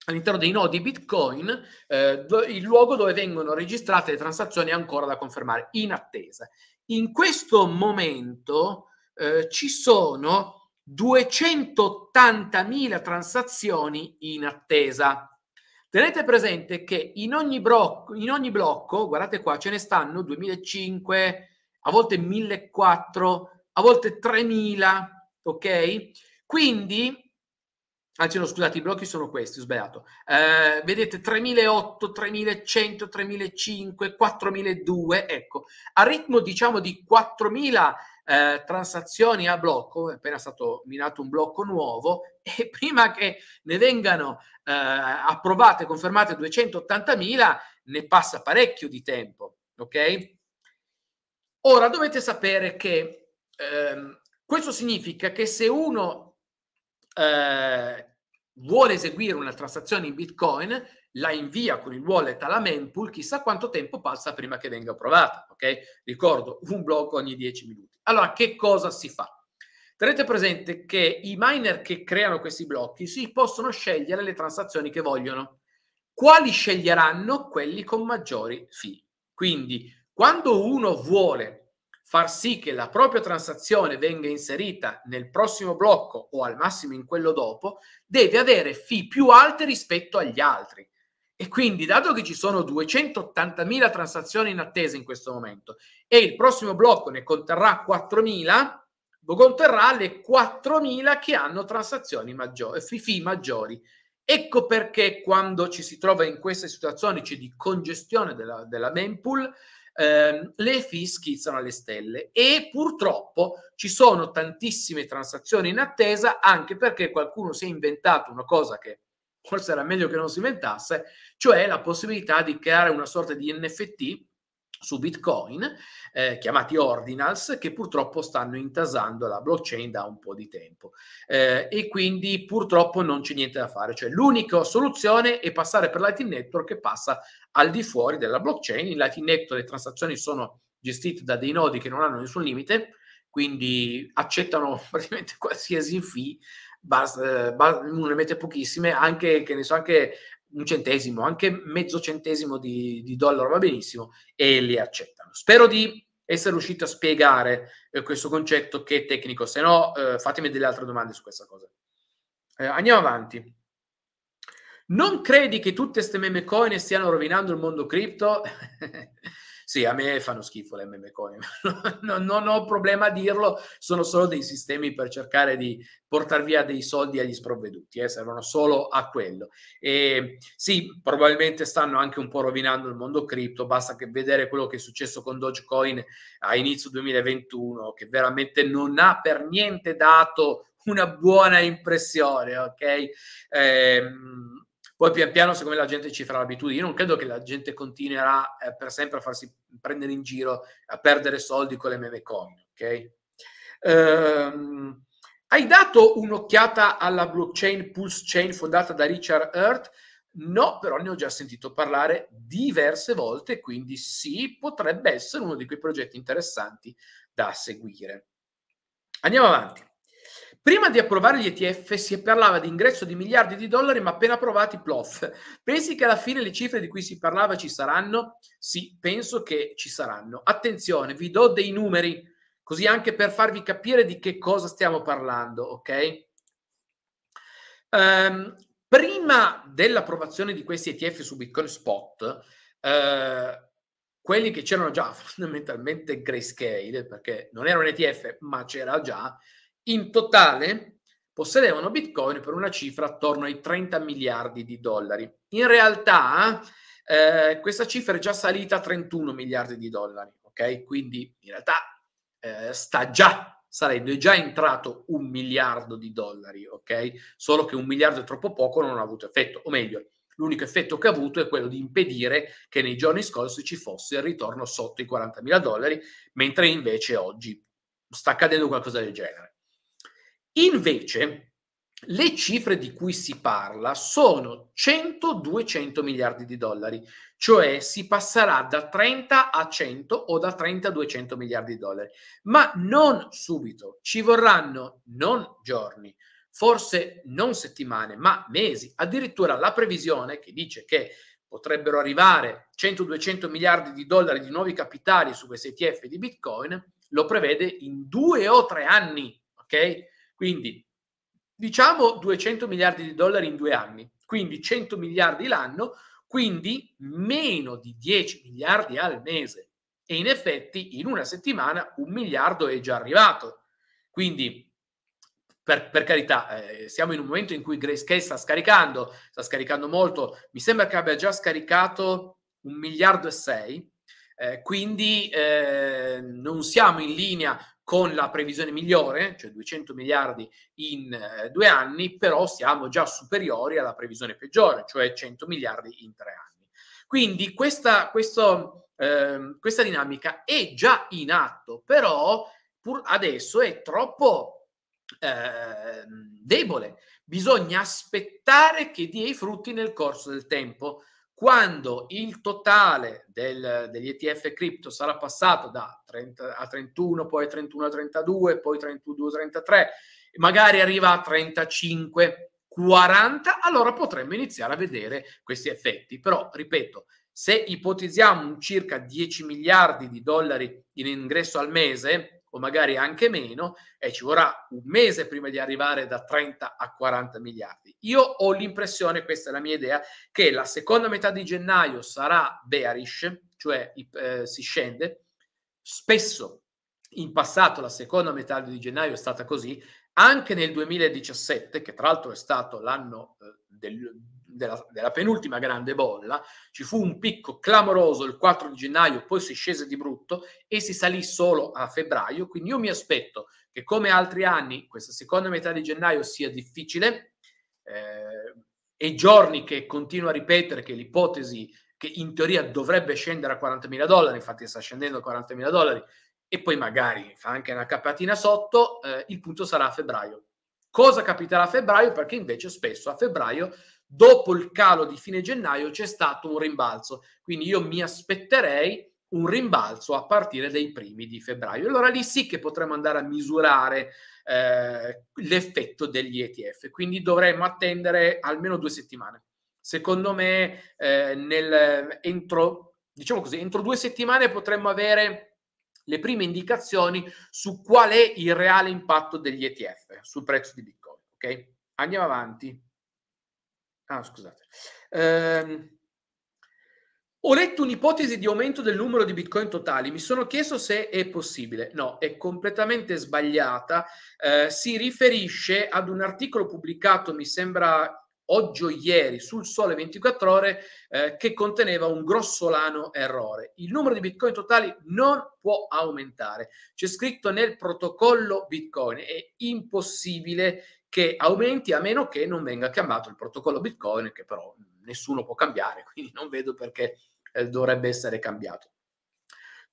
all'interno dei nodi Bitcoin eh, il luogo dove vengono registrate le transazioni ancora da confermare, in attesa. In questo momento eh, ci sono 280.000 transazioni in attesa. Tenete presente che in ogni, bro- in ogni blocco, guardate qua, ce ne stanno 2005, a volte 1.400, a volte 3.000, ok? Quindi, anzi ah, no, scusate, i blocchi sono questi, ho sbagliato. Eh, vedete 3.800, 3.100, 3.500, 4.200, ecco. A ritmo diciamo di 4.000 eh, transazioni a blocco, è appena stato minato un blocco nuovo, e prima che ne vengano eh, approvate, confermate 280.000, ne passa parecchio di tempo, ok? Ora dovete sapere che ehm, questo significa che se uno eh, vuole eseguire una transazione in Bitcoin, la invia con il wallet alla mempool, chissà quanto tempo passa prima che venga approvata, ok? Ricordo, un blocco ogni 10 minuti. Allora, che cosa si fa? Tenete presente che i miner che creano questi blocchi si possono scegliere le transazioni che vogliono. Quali sceglieranno? Quelli con maggiori fee. Quindi quando uno vuole far sì che la propria transazione venga inserita nel prossimo blocco o al massimo in quello dopo, deve avere fee più alte rispetto agli altri. E quindi, dato che ci sono 280.000 transazioni in attesa in questo momento e il prossimo blocco ne conterrà 4.000, conterrà le 4.000 che hanno transazioni maggiori, fee maggiori. Ecco perché quando ci si trova in queste situazioni cioè di congestione della, della mempool, eh, le FI schizzano alle stelle e purtroppo ci sono tantissime transazioni in attesa anche perché qualcuno si è inventato una cosa che forse era meglio che non si inventasse, cioè la possibilità di creare una sorta di NFT su Bitcoin, eh, chiamati ordinals, che purtroppo stanno intasando la blockchain da un po' di tempo. Eh, e quindi purtroppo non c'è niente da fare. Cioè, l'unica soluzione è passare per Lightning Network che passa al di fuori della blockchain. In Lightning Network le transazioni sono gestite da dei nodi che non hanno nessun limite, quindi accettano praticamente qualsiasi fee basta, eh, basta, ne mette pochissime, anche, che ne so, anche un centesimo, anche mezzo centesimo di, di dollaro va benissimo e li accettano. Spero di essere riuscito a spiegare eh, questo concetto che è tecnico, se no eh, fatemi delle altre domande su questa cosa. Eh, andiamo avanti. Non credi che tutte queste meme coin stiano rovinando il mondo cripto? Sì, a me fanno schifo le meme coin, non, non ho problema a dirlo, sono solo dei sistemi per cercare di portare via dei soldi agli sprovveduti, eh, servono solo a quello. E sì, probabilmente stanno anche un po' rovinando il mondo cripto, basta che vedere quello che è successo con Dogecoin a inizio 2021, che veramente non ha per niente dato una buona impressione, ok? Ehm, poi pian piano, secondo me, la gente ci farà l'abitudine. Io non credo che la gente continuerà eh, per sempre a farsi prendere in giro, a perdere soldi con le meme coin, ok? Ehm, hai dato un'occhiata alla blockchain Pulse Chain fondata da Richard Hurt? No, però ne ho già sentito parlare diverse volte, quindi sì, potrebbe essere uno di quei progetti interessanti da seguire. Andiamo avanti. Prima di approvare gli ETF si parlava di ingresso di miliardi di dollari, ma appena approvati, plof. Pensi che alla fine le cifre di cui si parlava ci saranno? Sì, penso che ci saranno. Attenzione, vi do dei numeri, così anche per farvi capire di che cosa stiamo parlando, ok? Um, prima dell'approvazione di questi ETF su Bitcoin Spot, uh, quelli che c'erano già fondamentalmente grayscale, perché non era un ETF, ma c'era già, in totale possedevano Bitcoin per una cifra attorno ai 30 miliardi di dollari. In realtà eh, questa cifra è già salita a 31 miliardi di dollari, ok? Quindi in realtà eh, sta già salendo, è già entrato un miliardo di dollari, ok? Solo che un miliardo è troppo poco, non ha avuto effetto, o meglio, L'unico effetto che ha avuto è quello di impedire che nei giorni scorsi ci fosse il ritorno sotto i 40 mila dollari, mentre invece oggi sta accadendo qualcosa del genere. Invece, le cifre di cui si parla sono 100-200 miliardi di dollari, cioè si passerà da 30 a 100 o da 30 a 200 miliardi di dollari, ma non subito, ci vorranno non giorni, forse non settimane, ma mesi. Addirittura la previsione che dice che potrebbero arrivare 100-200 miliardi di dollari di nuovi capitali su questi ETF di Bitcoin lo prevede in due o tre anni, ok? Quindi diciamo 200 miliardi di dollari in due anni, quindi 100 miliardi l'anno, quindi meno di 10 miliardi al mese. E in effetti in una settimana un miliardo è già arrivato. Quindi per, per, carità, eh, siamo in un momento in cui Grayscale sta scaricando, sta scaricando molto, mi sembra che abbia già scaricato un miliardo e sei, eh, quindi eh, non siamo in linea con la previsione migliore, cioè 200 miliardi in eh, due anni, però siamo già superiori alla previsione peggiore, cioè 100 miliardi in tre anni. Quindi questa, questo, eh, questa dinamica è già in atto, però pur adesso è troppo eh, debole. Bisogna aspettare che dia i frutti nel corso del tempo quando il totale del, degli ETF cripto sarà passato da 30 a 31, poi 31 a 32, poi 32 a 33, magari arriva a 35, 40, allora potremmo iniziare a vedere questi effetti. Però, ripeto, se ipotizziamo circa 10 miliardi di dollari in ingresso al mese, o magari anche meno, e eh, ci vorrà un mese prima di arrivare da 30 a 40 miliardi. Io ho l'impressione, questa è la mia idea, che la seconda metà di gennaio sarà bearish, cioè eh, si scende. Spesso in passato la seconda metà di gennaio è stata così, anche nel 2017, che tra l'altro è stato l'anno eh, del, della, della, penultima grande bolla, ci fu un picco clamoroso il 4 di gennaio, poi si scese di brutto e si salì solo a febbraio, quindi io mi aspetto che come altri anni questa seconda metà di gennaio sia difficile, eh, e giorni che continua a ripetere che l'ipotesi che in teoria dovrebbe scendere a 40.000 dollari, infatti sta scendendo a 40.000 dollari, e poi magari fa anche una capatina sotto, eh, il punto sarà a febbraio. Cosa capiterà a febbraio? Perché invece spesso a febbraio, dopo il calo di fine gennaio, c'è stato un rimbalzo. Quindi io mi aspetterei un rimbalzo a partire dai primi di febbraio. Allora lì sì che potremmo andare a misurare eh, l'effetto degli ETF, quindi dovremmo attendere almeno due settimane. Secondo me, eh, nel, entro, diciamo così, entro due settimane potremmo avere le prime indicazioni su qual è il reale impatto degli ETF sul prezzo di Bitcoin. Ok? Andiamo avanti. Ah, scusate. Ehm ho letto un'ipotesi di aumento del numero di bitcoin totali, mi sono chiesto se è possibile. No, è completamente sbagliata. Eh, si riferisce ad un articolo pubblicato, mi sembra oggi o ieri sul Sole 24 Ore eh, che conteneva un grossolano errore. Il numero di bitcoin totali non può aumentare. C'è scritto nel protocollo bitcoin, è impossibile che aumenti a meno che non venga chiamato il protocollo bitcoin che però nessuno può cambiare, quindi non vedo perché eh, dovrebbe essere cambiato.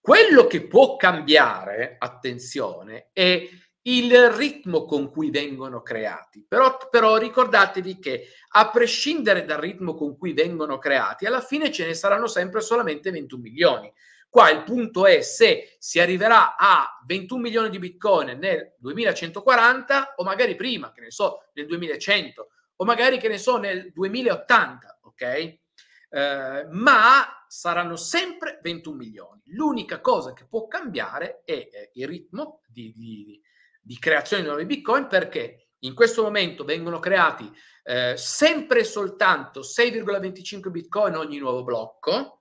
Quello che può cambiare, attenzione, è il ritmo con cui vengono creati. Però, però, ricordatevi che a prescindere dal ritmo con cui vengono creati, alla fine ce ne saranno sempre solamente 21 milioni. Qua il punto è se si arriverà a 21 milioni di bitcoin nel 2140 o magari prima, che ne so, nel 2100 o magari che ne so nel 2080, ok? eh, ma saranno sempre 21 milioni. L'unica cosa che può cambiare è eh, il ritmo di, di, di, creazione di nuovi bitcoin perché in questo momento vengono creati eh, sempre soltanto 6,25 bitcoin ogni nuovo blocco.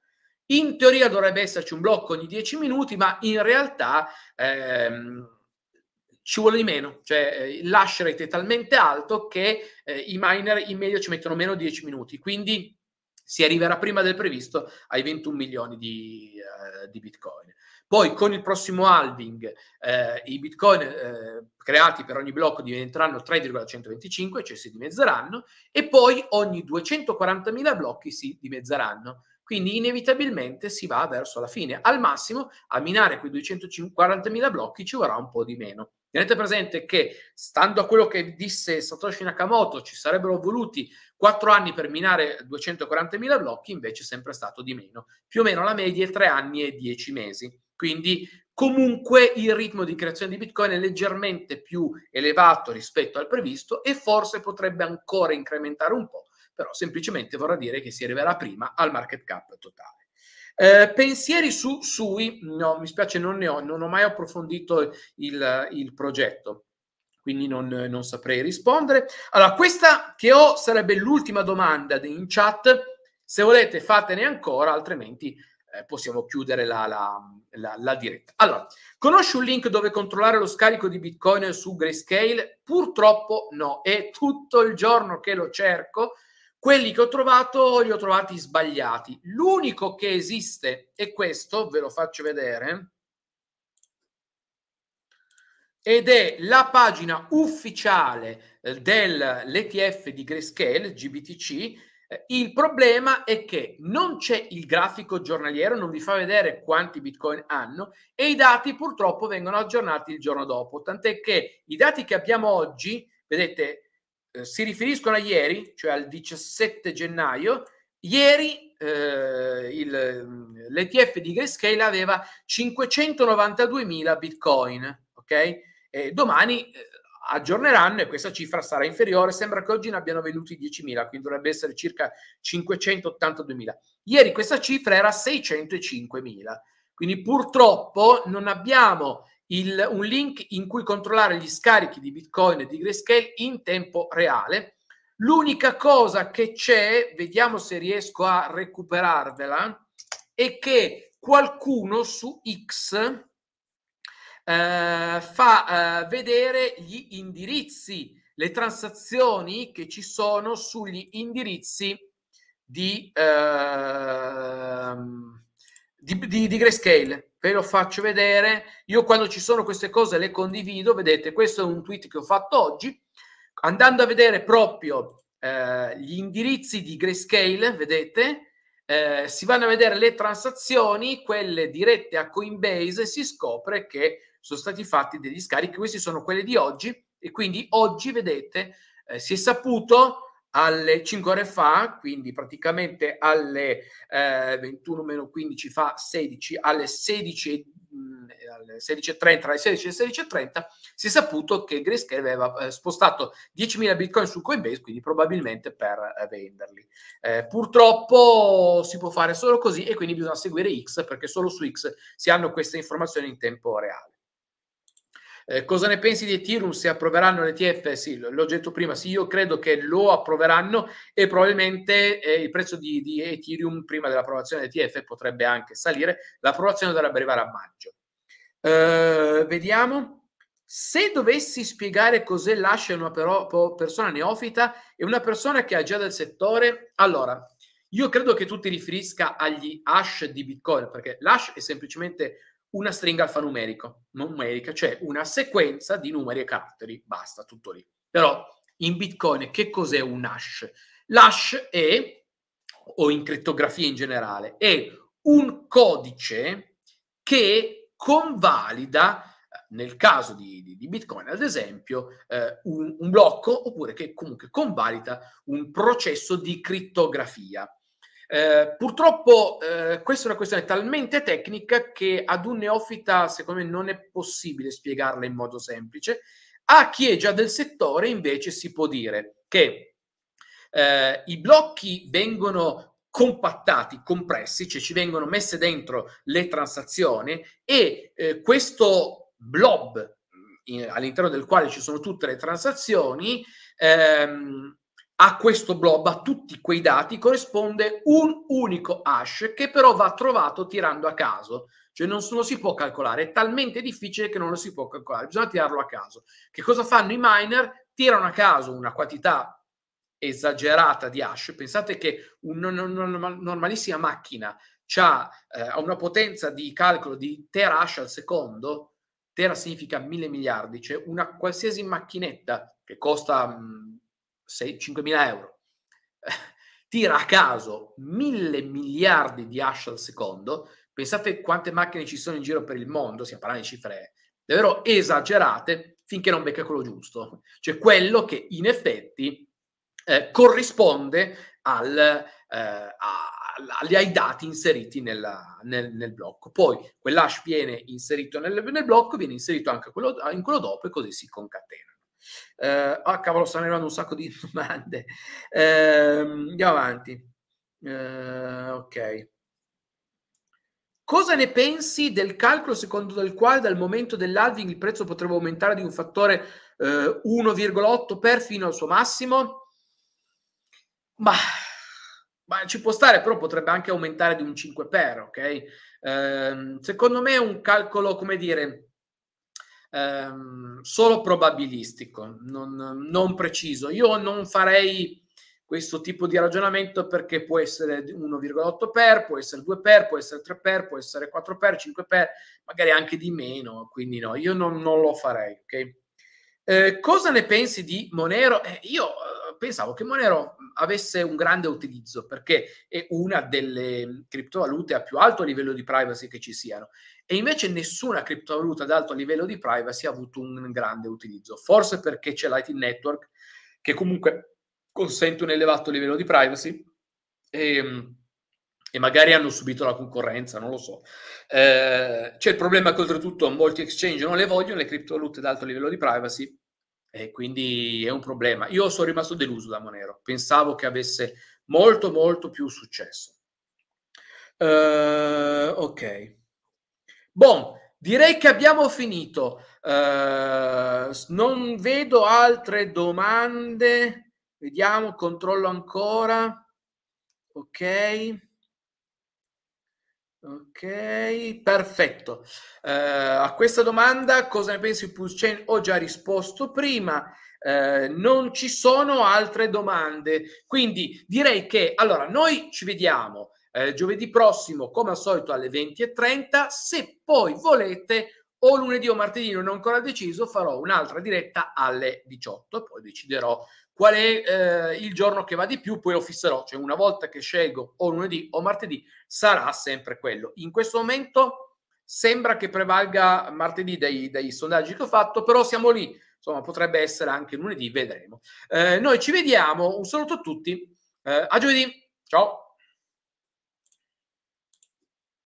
In teoria dovrebbe esserci un blocco ogni 10 minuti, ma in realtà ehm, ci vuole di meno, cioè eh, l'hash rate è talmente alto che eh, i miner in media ci mettono meno 10 minuti, quindi si arriverà prima del previsto ai 21 milioni di, uh, di bitcoin. Poi con il prossimo halving eh, i bitcoin eh, creati per ogni blocco diventeranno 3,125, cioè si dimezzeranno, e poi ogni 240.000 blocchi si dimezzeranno. Quindi inevitabilmente si va verso la fine. Al massimo a minare quei 240.000 blocchi ci vorrà un po' di meno. Tenete presente che, stando a quello che disse Satoshi Nakamoto, ci sarebbero voluti 4 anni per minare 240.000 blocchi invece è sempre stato di meno. Più o meno la media è 3 anni e 10 mesi. Quindi comunque il ritmo di creazione di Bitcoin è leggermente più elevato rispetto al previsto e forse potrebbe ancora incrementare un po', però semplicemente vorrà dire che si arriverà prima al market cap totale. Eh, pensieri su Sui, no, mi spiace, non ne ho, non ho mai approfondito il, il progetto quindi non, non saprei rispondere. Allora, questa che ho sarebbe l'ultima domanda in chat. Se volete fatene ancora, altrimenti eh, possiamo chiudere la, la, la, la, diretta. Allora, conosci un link dove controllare lo scarico di Bitcoin su Grayscale? Purtroppo no, è tutto il giorno che lo cerco. Quelli che ho trovato li ho trovati sbagliati. L'unico che esiste è questo, ve lo faccio vedere ed è la pagina ufficiale eh, dell'ETF di Grayscale, GBTC. Eh, il problema è che non c'è il grafico giornaliero, non vi fa vedere quanti bitcoin hanno e i dati purtroppo vengono aggiornati il giorno dopo, tant'è che i dati che abbiamo oggi, vedete, eh, si riferiscono a ieri, cioè al 17 gennaio. Ieri eh, il, l'ETF di Grayscale aveva 592.000 bitcoin, ok? Eh, domani aggiorneranno e questa cifra sarà inferiore. Sembra che oggi ne abbiano venduti 10.000, quindi dovrebbe essere circa 582.000. Ieri questa cifra era 605.000. Quindi purtroppo non abbiamo il, un link in cui controllare gli scarichi di Bitcoin e di Grayscale in tempo reale. L'unica cosa che c'è, vediamo se riesco a recuperarvela, è che qualcuno su X eh, fa eh, vedere gli indirizzi, le transazioni che ci sono sugli indirizzi di, eh, di, di, di Grayscale. Ve lo faccio vedere. Io quando ci sono queste cose le condivido. Vedete, questo è un tweet che ho fatto oggi. Andando a vedere proprio eh, gli indirizzi di Grayscale, vedete, eh, si vanno a vedere le transazioni, quelle dirette a Coinbase, e si scopre che sono stati fatti degli scarichi. Questi sono quelli di oggi e quindi oggi, vedete, eh, si è saputo alle 5 ore fa, quindi praticamente alle eh, 21 meno 15 fa 16, alle 16 mm, alle 16.30, tra le 16 e le 16.30, si è saputo che Grayscale aveva eh, spostato 10.000 bitcoin su Coinbase, quindi probabilmente per eh, venderli. Eh, purtroppo si può fare solo così e quindi bisogna seguire X perché solo su X si hanno queste informazioni in tempo reale. Eh, cosa ne pensi di Ethereum se approveranno l'ETF? Sì, l'ho detto prima, sì, io credo che lo approveranno e probabilmente eh, il prezzo di, di, Ethereum prima dell'approvazione dell'ETF potrebbe anche salire, l'approvazione dovrebbe arrivare a maggio. Eh, vediamo. Se dovessi spiegare cos'è l'ascia a una però, persona neofita e una persona che ha già del settore, allora, io credo che tu ti riferisca agli hash di Bitcoin, perché l'ash è semplicemente una stringa alfanumerico, numerica, cioè una sequenza di numeri e caratteri, basta, tutto lì. Però in Bitcoin che cos'è un hash? L'hash è, o in criptografia in generale, è un codice che convalida, nel caso di, di, di Bitcoin ad esempio, eh, un, un blocco oppure che comunque convalida un processo di criptografia. Eh, purtroppo eh, questa è una questione talmente tecnica che ad un neofita, secondo me, non è possibile spiegarla in modo semplice. A chi è già del settore, invece, si può dire che eh, i blocchi vengono compattati, compressi, cioè ci vengono messe dentro le transazioni e eh, questo blob mm, in, all'interno del quale ci sono tutte le transazioni ehm, a questo blob, a tutti quei dati, corrisponde un unico hash che però va trovato tirando a caso. Cioè non lo si può calcolare, è talmente difficile che non lo si può calcolare, bisogna tirarlo a caso. Che cosa fanno i miner? Tirano a caso una quantità esagerata di hash. Pensate che una normalissima macchina eh, ha una potenza di calcolo di tera hash al secondo, tera significa mille miliardi, cioè una qualsiasi macchinetta che costa... Mm, 5.000 euro, tira a caso mille miliardi di hash al secondo, pensate quante macchine ci sono in giro per il mondo, stiamo parlando di cifre davvero esagerate, finché non becca quello giusto, cioè quello che in effetti eh, corrisponde al, eh, a, a, ai dati inseriti nella, nel, nel, blocco. Poi quell'hash viene inserito nel, nel blocco, viene inserito anche quello, in quello dopo e così si concatena. Eh, ah, cavolo, stanno arrivando un sacco di domande. Eh, andiamo avanti. Eh, ok. Cosa ne pensi del calcolo secondo il quale dal momento dell'halving il prezzo potrebbe aumentare di un fattore 1,8 eh, per fino al suo massimo? Ma, ma, ci può stare, però potrebbe anche aumentare di un 5 per, ok? Ehm, secondo me è un calcolo, come dire, ehm, solo probabilistico, non, non preciso. Io non farei questo tipo di ragionamento perché può essere 1,8 per, può essere 2 per, può essere 3 per, può essere 4 per, 5 per, magari anche di meno, quindi no, io non, non lo farei, ok? Eh, cosa ne pensi di Monero? Eh, io pensavo che Monero avesse un grande utilizzo perché è una delle criptovalute a più alto livello di privacy che ci siano e invece nessuna criptovaluta ad alto livello di privacy ha avuto un grande utilizzo, forse perché c'è Lightning Network che comunque consente un elevato livello di privacy e, ehm, e magari hanno subito la concorrenza, non lo so. Eh, c'è il problema che oltretutto molti exchange non le vogliono, le criptovalute ad alto livello di privacy e quindi è un problema. Io sono rimasto deluso da Monero, pensavo che avesse molto molto più successo. Uh, ok. Bon, direi che abbiamo finito. Uh, non vedo altre domande. Vediamo, controllo ancora. Ok. Ok, perfetto. Eh, a questa domanda cosa ne pensi Puscen? Ho già risposto prima, eh, non ci sono altre domande, quindi direi che allora noi ci vediamo eh, giovedì prossimo come al solito alle 20.30, se poi volete o lunedì o martedì, non ho ancora deciso, farò un'altra diretta alle 18, poi deciderò qual è eh, il giorno che va di più, poi lo fisserò, cioè una volta che scelgo o lunedì o martedì sarà sempre quello. In questo momento sembra che prevalga martedì dai, dai sondaggi che ho fatto, però siamo lì, insomma potrebbe essere anche lunedì, vedremo. Eh, noi ci vediamo, un saluto a tutti, eh, a giovedì, ciao!